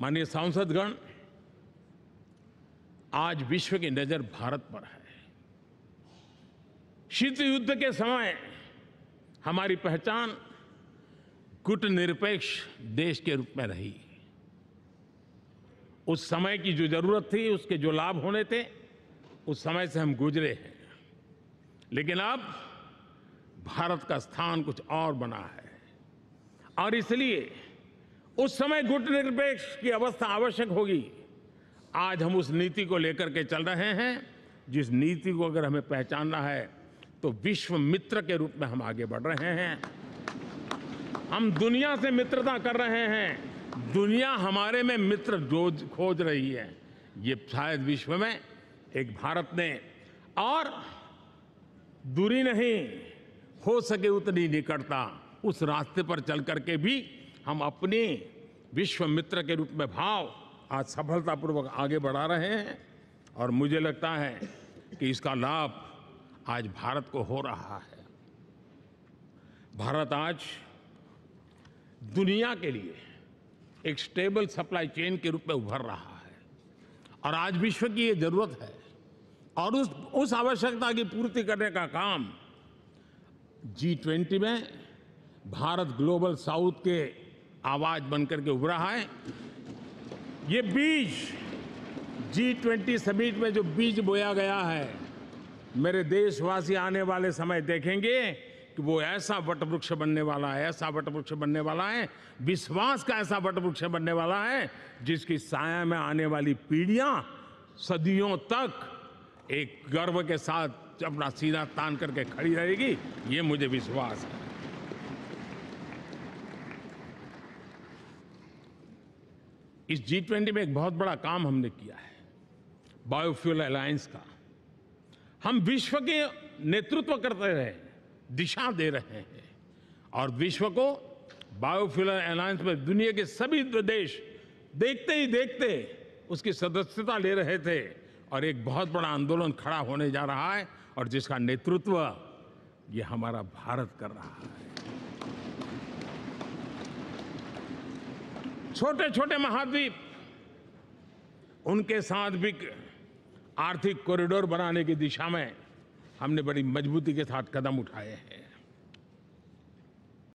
माननीय सांसदगण आज विश्व की नज़र भारत पर है शीत युद्ध के समय हमारी पहचान गुट निरपेक्ष देश के रूप में रही उस समय की जो जरूरत थी उसके जो लाभ होने थे उस समय से हम गुजरे हैं लेकिन अब भारत का स्थान कुछ और बना है और इसलिए उस समय गुट निरपेक्ष की अवस्था आवश्यक होगी आज हम उस नीति को लेकर के चल रहे हैं जिस नीति को अगर हमें पहचानना है तो विश्व मित्र के रूप में हम आगे बढ़ रहे हैं हम दुनिया से मित्रता कर रहे हैं दुनिया हमारे में मित्र खोज रही है ये शायद विश्व में एक भारत ने और दूरी नहीं हो सके उतनी निकटता उस रास्ते पर चल करके भी हम अपने विश्व मित्र के रूप में भाव आज सफलतापूर्वक आगे बढ़ा रहे हैं और मुझे लगता है कि इसका लाभ आज भारत को हो रहा है भारत आज दुनिया के लिए एक स्टेबल सप्लाई चेन के रूप में उभर रहा है और आज विश्व की ये जरूरत है और उस उस आवश्यकता की पूर्ति करने का काम जी ट्वेंटी में भारत ग्लोबल साउथ के आवाज बनकर के उभरा है ये बीज जी ट्वेंटी समिट में जो बीज बोया गया है मेरे देशवासी आने वाले समय देखेंगे कि वो ऐसा वटवृक्ष बनने वाला है ऐसा वटवृक्ष बनने वाला है विश्वास का ऐसा वटवृक्ष बनने वाला है जिसकी साया में आने वाली पीढ़ियां सदियों तक एक गर्व के साथ अपना सीधा तान करके खड़ी रहेगी ये मुझे विश्वास है इस जी ट्वेंटी में एक बहुत बड़ा काम हमने किया है बायोफ्यूल अलायंस का हम विश्व के नेतृत्व करते रहे दिशा दे रहे हैं और विश्व को बायोफ्यूल अलायंस में दुनिया के सभी देश देखते ही देखते उसकी सदस्यता ले रहे थे और एक बहुत बड़ा आंदोलन खड़ा होने जा रहा है और जिसका नेतृत्व ये हमारा भारत कर रहा है छोटे छोटे महाद्वीप उनके साथ भी आर्थिक कॉरिडोर बनाने की दिशा में हमने बड़ी मजबूती के साथ कदम उठाए हैं